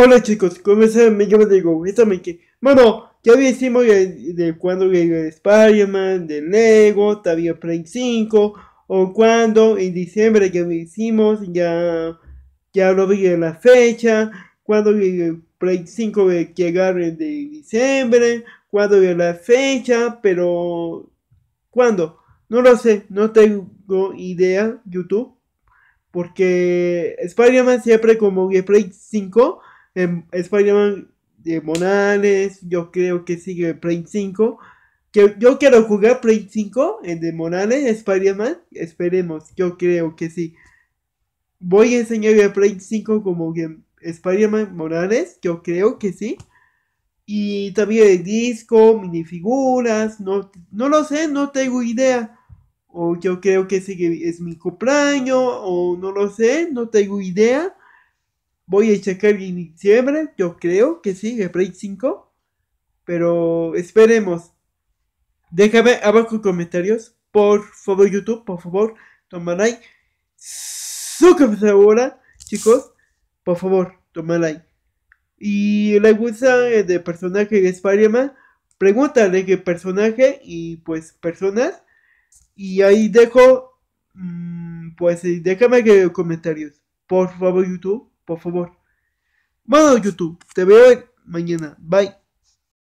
Hola chicos, ¿cómo están? Yo me digo, que... Bueno, ya hicimos de, cuando llegó Spider-Man, de Lego, todavía Play 5, o cuando en diciembre que hicimos, ya, ya lo vi la fecha, cuando Play 5 llegar en diciembre, cuando vi la fecha, pero... ¿Cuándo? No lo sé, no tengo idea, YouTube, porque Spider-Man siempre como Play 5 eh, Spider-Man de Morales, yo creo que sigue Play 5. Que yo quiero jugar Play 5 en de Morales, Spider-Man, esperemos, yo creo que sí. Voy a enseñar el Play 5 como que Spider-Man Morales, yo creo que sí. Y también el disco, minifiguras, no, no lo sé, no tengo idea. O yo creo que sigue es mi cumpleaños, o no lo sé, no tengo idea. Voy a checar en diciembre, yo creo que sí, el Break 5. Pero esperemos. Déjame abajo comentarios, por favor YouTube, por favor, toma like. super ahora, chicos, por favor, toma like. Y la gusta de personaje de Spider-Man, pregúntale qué personaje y pues personas. Y ahí dejo, mm, pues déjame que comentarios, por favor YouTube por favor. Bueno, YouTube, te veo mañana. Bye.